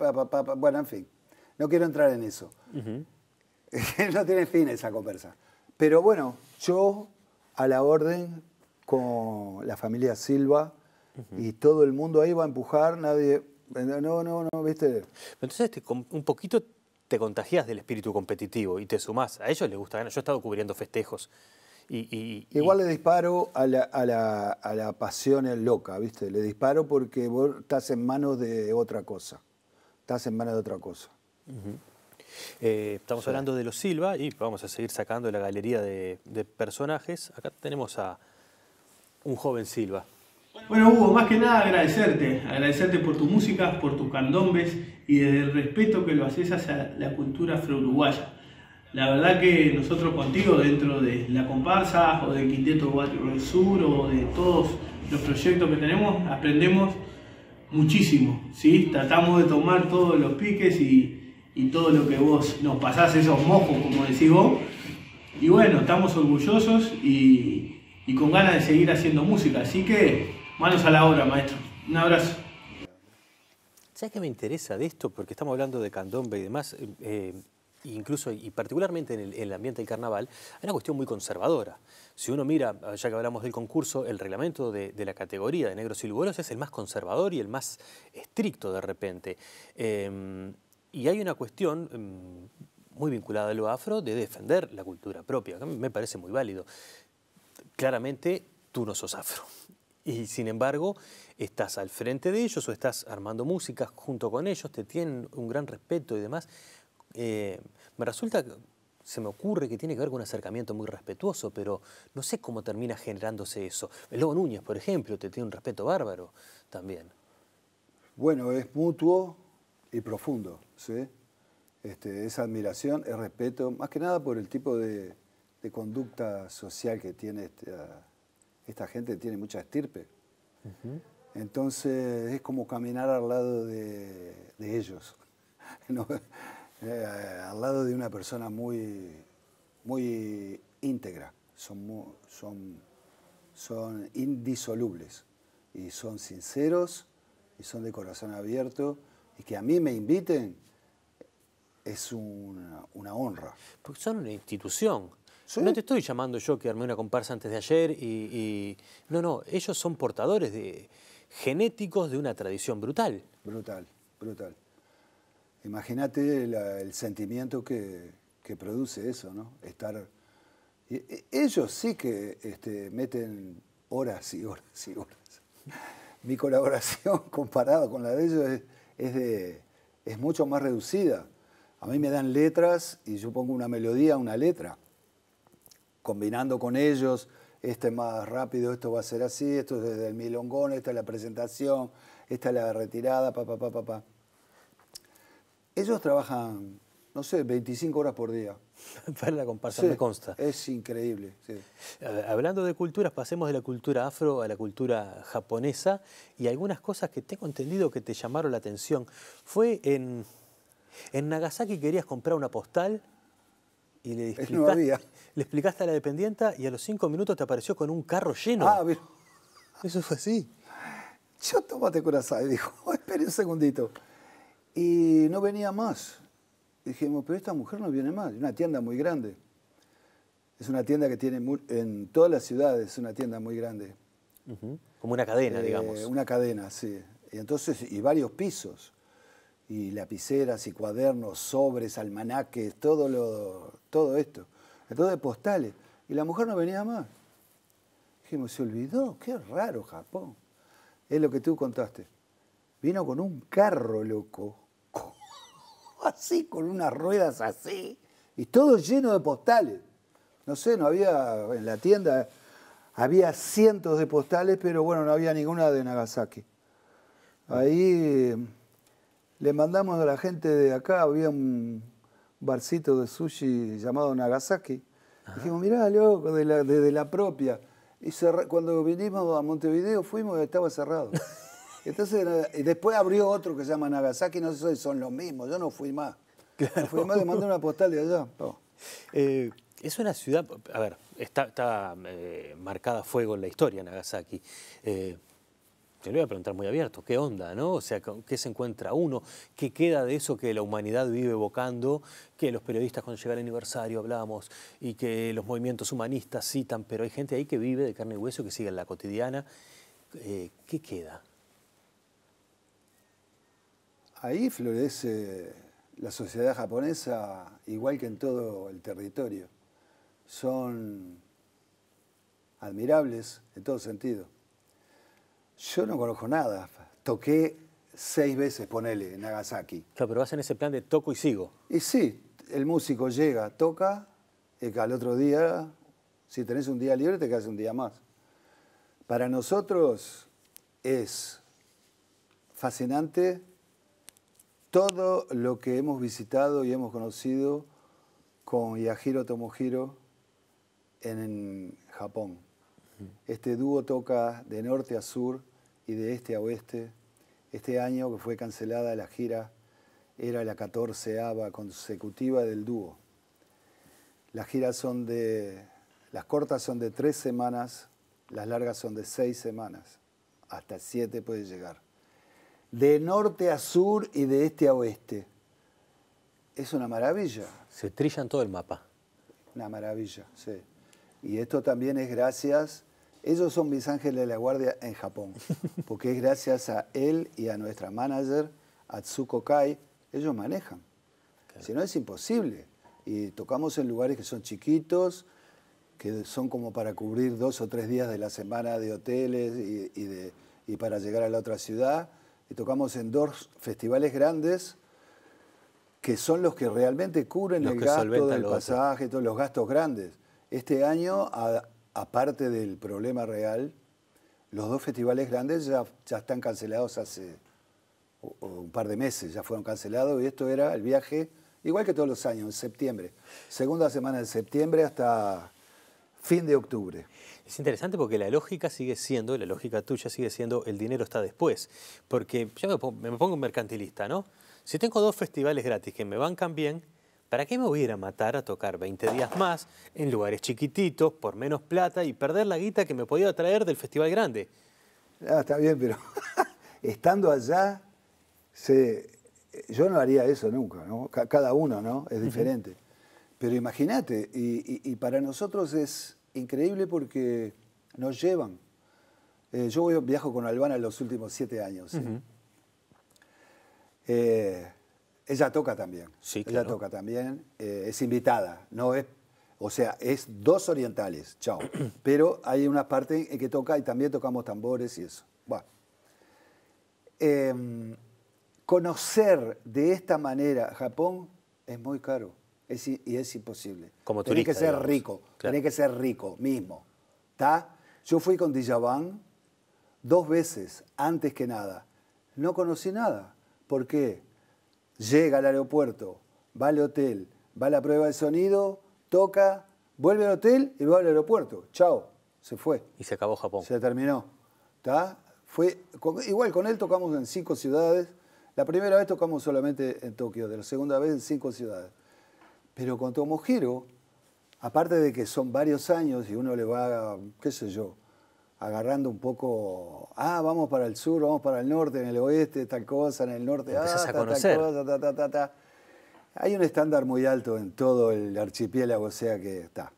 bueno, en fin. No quiero entrar en eso. no tiene fin esa conversa. Pero bueno, yo a la orden con la familia Silva, y todo el mundo ahí va a empujar, nadie... No, no, no, viste. Entonces un poquito te contagias del espíritu competitivo y te sumás. A ellos les gusta ganar. Yo he estado cubriendo festejos. Y, Igual le disparo a la, pasión loca, ¿viste? Le disparo porque vos estás en manos de otra cosa. Estás en manos de otra cosa. Eh, estamos hablando de los Silva y vamos a seguir sacando la galería de, personajes. Acá tenemos a un joven Silva. Bueno, Hugo, más que nada agradecerte, agradecerte por tu música, por tus candombes y desde el respeto que lo haces hacia la cultura afro-uruguaya. La verdad que nosotros contigo, dentro de la comparsa o del Quinteto Guatemala Sur o de todos los proyectos que tenemos, aprendemos muchísimo, ¿sí? Tratamos de tomar todos los piques y, y todo lo que vos nos pasás, esos mojos, como decís vos. Y bueno, estamos orgullosos y, y con ganas de seguir haciendo música. Así que manos a la obra, maestro. Un abrazo. ¿Sabes qué me interesa de esto? Porque estamos hablando de candombe y demás, eh, eh, incluso y particularmente en el, ambiente del carnaval, hay una cuestión muy conservadora. Si uno mira, ya que hablamos del concurso, el reglamento de, la categoría de negros y es el más conservador y el más estricto de repente. Em, y hay una cuestión em, muy vinculada a lo afro de defender la cultura propia, me parece muy válido claramente tú no sos afro. Y sin embargo, estás al frente de ellos o estás armando música junto con ellos, te tienen un gran respeto y demás. Eh, me resulta, se me ocurre que tiene que ver con un acercamiento muy respetuoso, pero no sé cómo termina generándose eso. El Lobo Núñez, por ejemplo, te tiene un respeto bárbaro también. Bueno, es mutuo y profundo, ¿sí? esa este, admiración, el respeto, más que nada por el tipo de, de conducta social que tiene este, ah, esta, gente, tiene mucha estirpe. Entonces es como caminar al lado de, ellos, eh, al lado de una persona muy, muy íntegra. Son, son, son indisolubles y son sinceros y son de corazón abierto y que a mí me inviten es una, una honra. Porque son una institución. No te estoy llamando yo que armé una comparsa antes de ayer y, No, no, ellos son portadores de genéticos de una tradición brutal. Brutal, brutal. Imagínate el sentimiento que, produce eso, ¿no? Estar... E, e, ellos sí que este, meten horas y horas y horas. Mi colaboración comparada con la de ellos es, de, es mucho más reducida. A mí me dan letras y yo pongo una melodía, una letra combinando con ellos, este es más rápido, esto va a ser así, esto es desde el milongón, esta es la presentación, esta es la retirada, papá, papá, papá. Pa, Ellos trabajan, no sé, 25 horas por día. Para la comparsa, me consta. Es increíble. Sí. Hablando de culturas, pasemos de la cultura afro a la cultura japonesa y algunas cosas que tengo entendido que te llamaron la atención. Fue en, en Nagasaki querías comprar una postal y le explicaste, le explicaste a la dependienta y a los cinco minutos te apareció con un carro lleno. Ah, Eso fue así. Yo tómate corazón, Y dijo, espere un segundito. Y no venía más. dijimos, pero esta mujer no viene más. Es una tienda muy grande. Es una tienda que tiene en todas las ciudades, es una tienda muy grande. Como una cadena, eh, digamos. Una cadena, sí. Y entonces, y varios pisos y lapiceras y cuadernos, sobres, almanaques, todo, lo, todo esto. postales. Y la mujer no venía más. Dijimos, se olvidó, qué raro Japón. Es lo que tú contaste. Vino con un carro loco, así, con unas ruedas así, y todo lleno de postales. No sé, no había, en la tienda había cientos de postales, pero bueno, no había ninguna de Nagasaki. Ahí le mandamos a la gente de acá, había un barcito de sushi llamado Nagasaki. Dijimos, mirá, loco, desde la, de, la propia. Y cuando vinimos a Montevideo fuimos estaba cerrado. Entonces, eh, y después abrió otro que se llama Nagasaki, no sé si son los mismos, yo no fui más. fui más, le mandé una postal de allá. Eh, es una ciudad, a ver, está, eh, marcada a fuego en la historia Nagasaki te lo voy a preguntar muy abierto, ¿qué onda, O sea, ¿qué se encuentra uno? ¿Qué queda de eso que la humanidad vive evocando? Que los periodistas cuando llega el aniversario hablamos y que los movimientos humanistas citan, pero hay gente ahí que vive de carne y hueso, que sigue en la cotidiana. Eh, ¿Qué queda? Ahí florece la sociedad japonesa igual que en todo el territorio. Son admirables en todo sentido. Yo no conozco nada. Toqué seis veces, ponele, en Nagasaki. Claro, pero vas en ese plan de toco y sigo. Y sí, el músico llega, toca, y al otro día, si tenés un día libre, te quedas un día más. Para nosotros es fascinante todo lo que hemos visitado y hemos conocido con Yahiro Tomohiro en Japón. Este dúo toca de norte a sur y de este a oeste. Este año que fue cancelada la gira era la catorceava consecutiva del dúo. Las giras son de, las cortas son de tres semanas, las largas son de seis semanas, hasta siete puede llegar. De norte a sur y de este a oeste. Es una maravilla. Se en todo el mapa. Una maravilla, sí. Y esto también es gracias ellos son mis ángeles de la guardia en Japón, porque es gracias a él y a nuestra manager, Atsuko Kai, ellos manejan. Si no, es imposible. Y tocamos en lugares que son chiquitos, que son como para cubrir dos o tres días de la semana de hoteles y, para llegar a la otra ciudad. Y tocamos en dos festivales grandes, que son los que realmente cubren el gasto del pasaje, todos los gastos grandes. Este año, a, aparte del problema real, los dos festivales grandes ya, están cancelados hace un par de meses, ya fueron cancelados y esto era el viaje, igual que todos los años, en septiembre, segunda semana de septiembre hasta fin de octubre. Es interesante porque la lógica sigue siendo, la lógica tuya sigue siendo, el dinero está después, porque yo me pongo, me pongo un mercantilista, ¿no? Si tengo dos festivales gratis que me bancan bien, ¿Para qué me voy a a matar a tocar 20 días más en lugares chiquititos, por menos plata y perder la guita que me podía traer del Festival Grande? Ah, está bien, pero estando allá, eh, yo no haría eso nunca, ¿no? Cada uno, ¿no? Es diferente. Pero imagínate, y, para nosotros es increíble porque nos llevan. Eh, yo viajo con Albana los últimos siete años. Ella toca también. Ella toca también, eh, es invitada, no es, o sea, es dos orientales, chao. Pero hay una parte en que toca y también tocamos tambores y eso. Bueno. Em, conocer de esta manera Japón es muy caro y es imposible. Como que ser rico, tiene que ser rico mismo. Yo fui con Dijabán dos veces antes que nada. No conocí nada. ¿Por qué? llega al aeropuerto, va al hotel, va a la prueba de sonido, toca, vuelve al hotel y va al aeropuerto. Chao, se fue. Y se acabó Japón. Se terminó. Fue, igual con él tocamos en cinco ciudades. La primera vez tocamos solamente en Tokio, de la segunda vez en cinco ciudades. Pero con Tomohiro, aparte de que son varios años y uno le va, qué sé yo, agarrando un poco, ah, vamos para el sur, vamos para el norte, en el oeste, tal cosa, en el norte, ah, tal cosa, Hay un estándar muy alto en todo el archipiélago, o sea que está.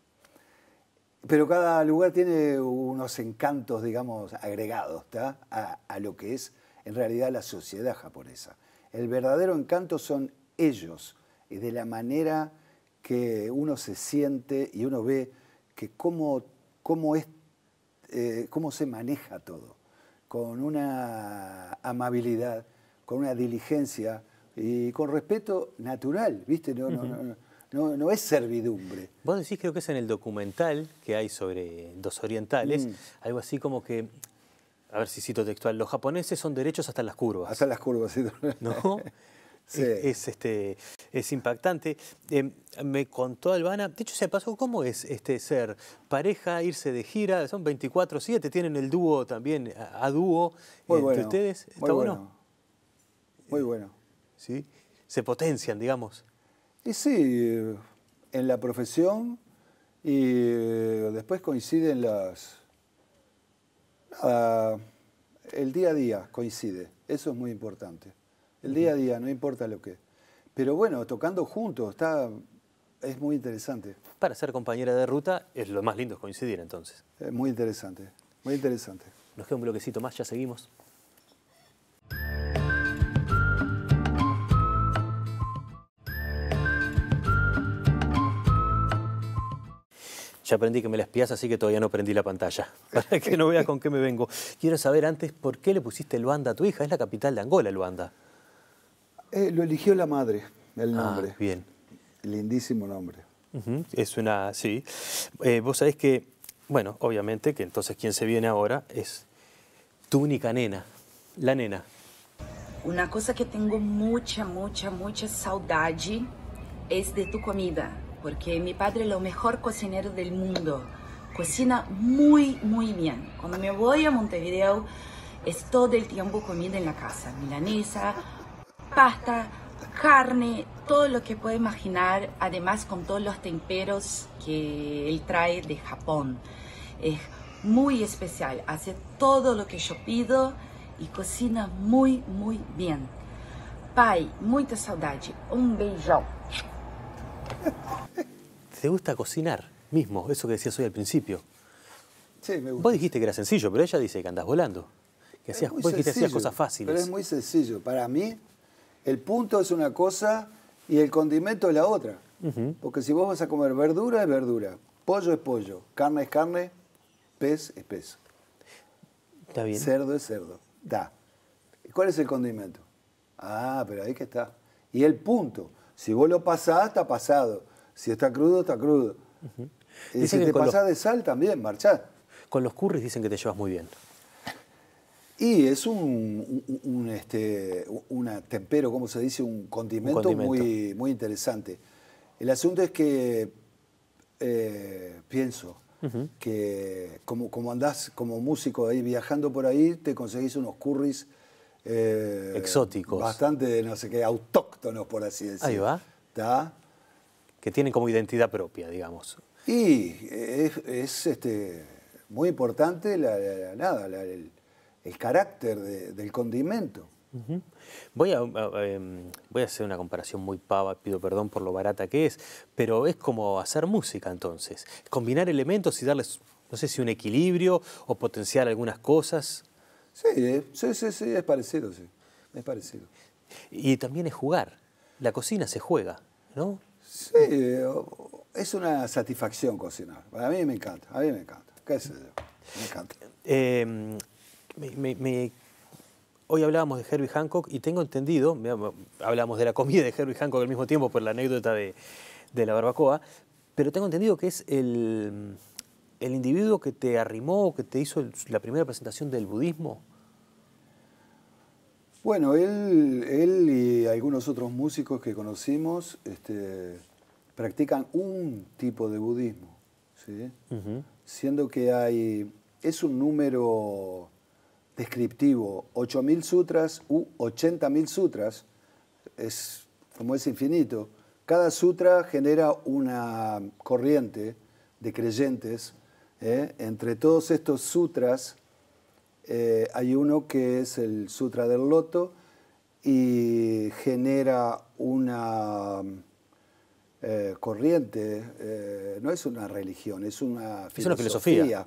Pero cada lugar tiene unos encantos, digamos, agregados a, a lo que es en realidad la sociedad japonesa. El verdadero encanto son ellos y de la manera que uno se siente y uno ve que cómo, cómo es eh, cómo se maneja todo, con una amabilidad, con una diligencia y con respeto natural, ¿viste? No, es servidumbre. Vos decís, creo que es en el documental que hay sobre los orientales, mm. algo así como que, a ver si cito textual, los japoneses son derechos hasta las curvas. Hasta las curvas, sí. ¿No? Sí. Es, este, es impactante. Em, me contó Albana, de hecho se pasó, ¿cómo es este ser pareja, irse de gira? Son 24-7, tienen el dúo también, a, dúo entre ustedes. ¿Está muy bueno? Muy bueno. ¿Sí? Se potencian, digamos. Y sí, en la profesión y eh, después coinciden las... Ah, el día a día coincide, eso es muy importante el día a día, no importa lo que. Pero bueno, tocando juntos, está, es muy interesante. Para ser compañera de ruta, es lo más lindo es coincidir entonces. Es muy interesante, muy interesante. Nos queda un bloquecito más, ya seguimos. Ya aprendí que me las espías, así que todavía no prendí la pantalla, para que no veas con qué me vengo. Quiero saber antes por qué le pusiste Luanda a tu hija. Es la capital de Angola, Luanda. Eh, lo eligió la madre, el ah, nombre. Ah, bien. Lindísimo nombre. Es una, sí. Eh, vos sabés que, bueno, obviamente que entonces quien se viene ahora es tu única nena, la nena. Una cosa que tengo mucha, mucha, mucha saudade es de tu comida, porque mi padre es lo mejor cocinero del mundo. Cocina muy, muy bien. Cuando me voy a Montevideo, es todo el tiempo comida en la casa. Milanesa, pasta, carne, todo lo que puede imaginar, además con todos los temperos que él trae de Japón. Es muy especial, hace todo lo que yo pido y cocina muy, muy bien. Pai, mucha saudade, un beijão. ¿Te gusta cocinar mismo? Eso que decías hoy al principio. Sí, me gusta. Vos dijiste que era sencillo, pero ella dice que andás volando. Que hacías, que hacías cosas fáciles. Pero es muy sencillo. Para mí, el punto es una cosa y el condimento es la otra. Porque si vos vas a comer verdura, es verdura. Pollo es pollo. Carne es carne. Pez es pez. Está bien. Cerdo es cerdo. Da. ¿Cuál es el condimento? Ah, pero ahí que está. Y el punto. Si vos lo pasás, está pasado. Si está crudo, está crudo. Y si te pasás de sal, también marchás. Con los curries dicen que te llevas muy bien. Y es un, este, tempero, como se dice, un condimento, Muy, muy interesante. El asunto es que eh, pienso que como, como andás como músico ahí viajando por ahí, te conseguís unos curris eh, exóticos. Bastante, no sé qué, autóctonos, por así decirlo. Ahí va. ¿Está? Que tienen como identidad propia, digamos. Y es, este, muy importante la, el carácter del condimento. voy, a, em, voy a hacer una comparación muy pava, pido perdón por lo barata que es, pero es como hacer música entonces, combinar elementos y darles, no sé si un equilibrio o potenciar algunas cosas. Sí, eh, sí, sí, sí, es parecido, sí, es parecido. Y también es jugar, la cocina se juega, ¿no? Sí, eh, es una satisfacción cocinar, a mí me encanta, a mí me encanta, qué sé me encanta. Em, Hoy hablábamos de Herbie Hancock y tengo entendido, hablábamos de la comida de Herbie Hancock al mismo tiempo por la anécdota de, la barbacoa, pero tengo entendido que es el, individuo que te arrimó, que te hizo la primera presentación del budismo. Bueno, él, y algunos otros músicos que conocimos este, practican un tipo de budismo, siendo que hay, es un número descriptivo, 8.000 sutras u 80.000 sutras, es como es infinito, cada sutra genera una corriente de creyentes. ¿eh? Entre todos estos sutras eh, hay uno que es el Sutra del Loto y genera una eh, corriente, no es una religión, Es una filosofía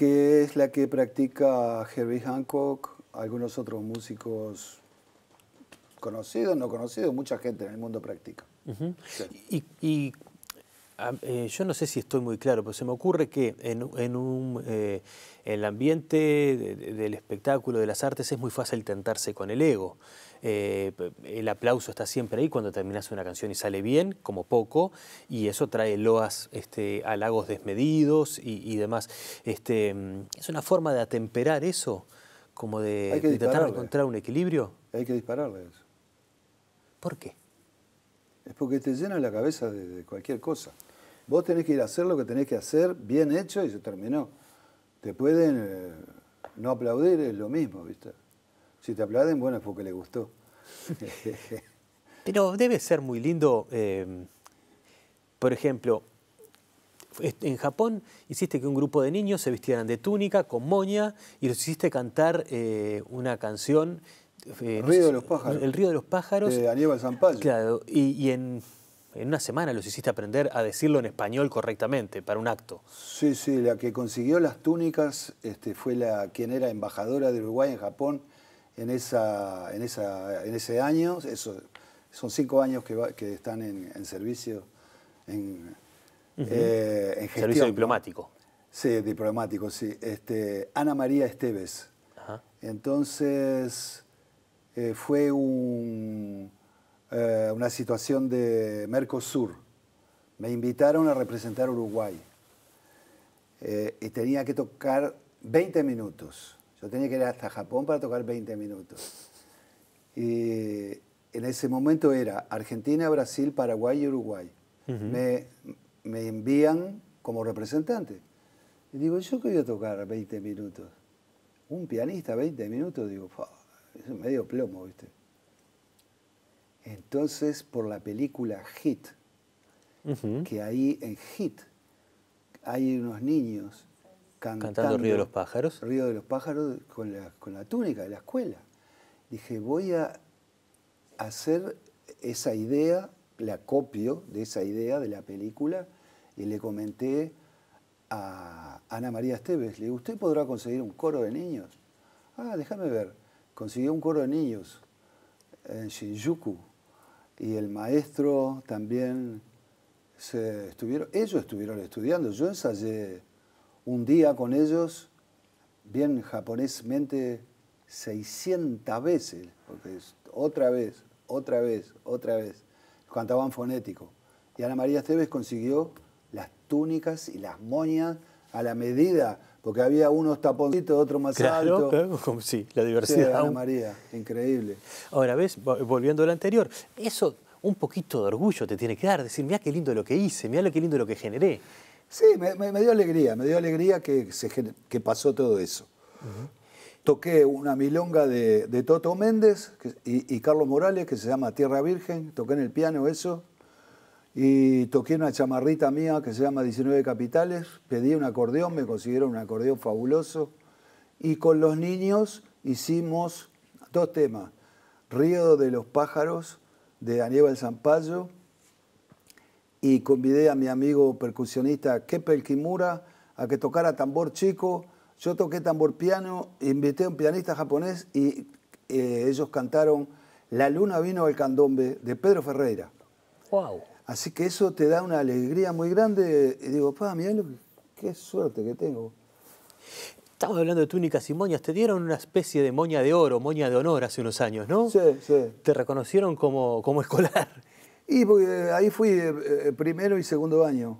que es la que practica Herbie Hancock, algunos otros músicos conocidos, no conocidos, mucha gente en el mundo practica. ¿Y, ¿Y eh, yo no sé si estoy muy claro, pero se me ocurre que en, eh, el ambiente del espectáculo, de las artes, es muy fácil tentarse con el ego. Eh, el aplauso está siempre ahí cuando terminas una canción y sale bien, como poco, y eso trae loas, este, halagos desmedidos y, demás. Este, ¿Es una forma de atemperar eso? Como de, tratar de encontrar un equilibrio. Hay que dispararle eso. ¿Por qué? Es porque te llena la cabeza de cualquier cosa. Vos tenés que ir a hacer lo que tenés que hacer, bien hecho, y se terminó. Te pueden eh, no aplaudir, es lo mismo, ¿viste? Si te aplauden, bueno, es porque le gustó. Pero debe ser muy lindo, em, por ejemplo, en Japón hiciste que un grupo de niños se vistieran de túnica, con moña, y los hiciste cantar eh, una canción. el eh, Río de los Pájaros. El Río de los Pájaros. De Aníbal Zampal. Claro, y en en una semana los hiciste aprender a decirlo en español correctamente para un acto. Sí, sí, la que consiguió las túnicas este, fue la quien era embajadora de Uruguay en Japón en, esa, en, esa, en ese año. Eso, son cinco años que, están en, servicio, en, eh, en Servicio diplomático. Sí, diplomático, sí. Este, Ana María Esteves. Entonces, eh, fue un una situación de Mercosur. Me invitaron a representar Uruguay. Eh, y tenía que tocar 20 minutos. Yo tenía que ir hasta Japón para tocar 20 minutos. Y en ese momento era Argentina, Brasil, Paraguay y Uruguay. me, envían como representante. Y digo, ¿yo qué voy a tocar 20 minutos? Un pianista, 20 minutos, digo, es medio plomo, ¿viste? Entonces, por la película Hit, que ahí en Hit hay unos niños cantando, Río de los Pájaros. Río de los Pájaros con la, túnica de la escuela. Dije, voy a hacer esa idea, la copio de esa idea de la película y le comenté a Ana María Esteves, le dije, ¿usted podrá conseguir un coro de niños? Ah, déjame ver. Consiguió un coro de niños en Shinjuku, y el maestro también se estuvieron, ellos estuvieron estudiando. Yo ensayé un día con ellos, bien japonésmente, 600 veces, porque otra vez, otra vez, otra vez. Cantaban fonético. Y Ana María Esteves consiguió las túnicas y las moñas a la medida porque había unos taponcitos, otro más claro, sí, la diversidad. Sí, María, increíble. Ahora, ¿ves? Volviendo a lo anterior, eso un poquito de orgullo te tiene que dar, decir, mira qué lindo lo que hice, mira qué lindo lo que generé. Sí, me, dio alegría, me dio alegría que, que pasó todo eso. Toqué una milonga de, Toto Méndez y Carlos Morales que se llama Tierra Virgen, toqué en el piano eso, y toqué una chamarrita mía que se llama 19 Capitales, pedí un acordeón, me consiguieron un acordeón fabuloso y con los niños hicimos dos temas, Río de los Pájaros de Aníbal Zampallo. y convidé a mi amigo percusionista Keppel Kimura a que tocara tambor chico, yo toqué tambor piano, invité a un pianista japonés y eh, ellos cantaron La luna vino al candombe de Pedro Ferreira. Wow. Así que eso te da una alegría muy grande. Y digo, pa, mirá qué suerte que tengo. Estamos hablando de túnicas y moñas. Te dieron una especie de moña de oro, moña de honor hace unos años, ¿no? Sí, sí. Te reconocieron como, como escolar. Y eh, ahí fui eh, eh, primero y segundo año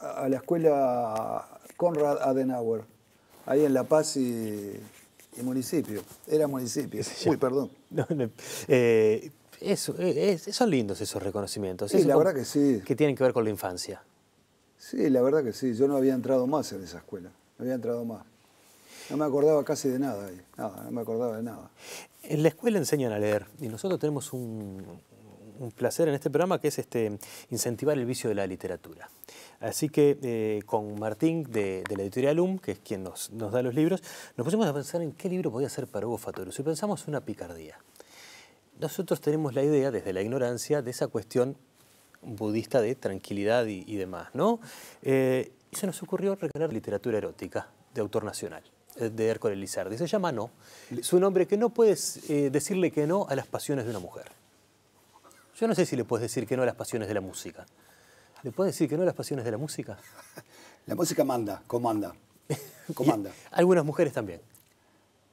a, la escuela Conrad Adenauer, ahí en La Paz y, el municipio. Era municipio. Uy, perdón. Eso, eh, son lindos esos reconocimientos. Sí, la verdad que sí. Que tienen que ver con la infancia. Sí, la verdad que sí. Yo no había entrado más en esa escuela. No había entrado más. No me acordaba casi de nada no me acordaba de nada. En la escuela enseñan a leer y nosotros tenemos un, placer en este programa que es este, incentivar el vicio de la literatura. Así que eh, con Martín de, la editorial Lum, que es quien nos, da los libros, nos pusimos a pensar en qué libro podía ser para Hugo Fatoruso y pensamos una picardía nosotros tenemos la idea, desde la ignorancia, de esa cuestión budista de tranquilidad y, demás, ¿no? Eh, y se nos ocurrió regalar literatura erótica de autor nacional, eh, de Hércules Lizardi. Se llama No. Es un hombre que no puedes eh, decirle que no a las pasiones de una mujer. Yo no sé si le puedes decir que no a las pasiones de la música. ¿Le puedes decir que no a las pasiones de la música? La música manda, comanda. Comanda. algunas mujeres también.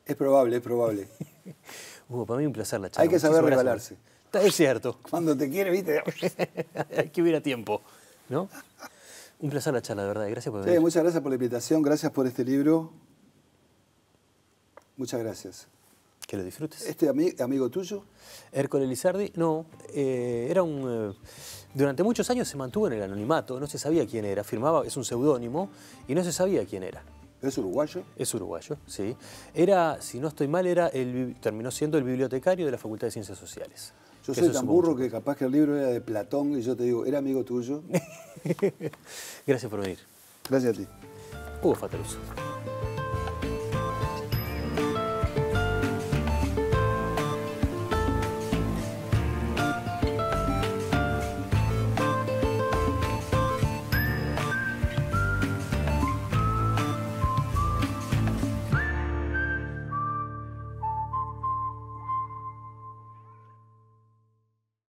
Es probable, es probable. para mí un placer la charla. Hay que saber regalarse. Es cierto. Cuando te quiere, viste. Hay que hubiera tiempo, ¿no? Un placer la charla, de verdad. Gracias por venir. muchas gracias por la invitación, gracias por este libro. Muchas gracias. Que lo disfrutes. ¿Este amigo tuyo? Hércules Lizardi, no. Eh, era un. Eh, durante muchos años se mantuvo en el anonimato, no se sabía quién era. Firmaba, es un seudónimo, y no se sabía quién era. ¿Es uruguayo? Es uruguayo, sí. Era, si no estoy mal, era el, terminó siendo el bibliotecario de la Facultad de Ciencias Sociales. Yo soy tan burro que capaz que el libro era de Platón y yo te digo, ¿era amigo tuyo? Gracias por venir. Gracias a ti. Hugo Fataluso.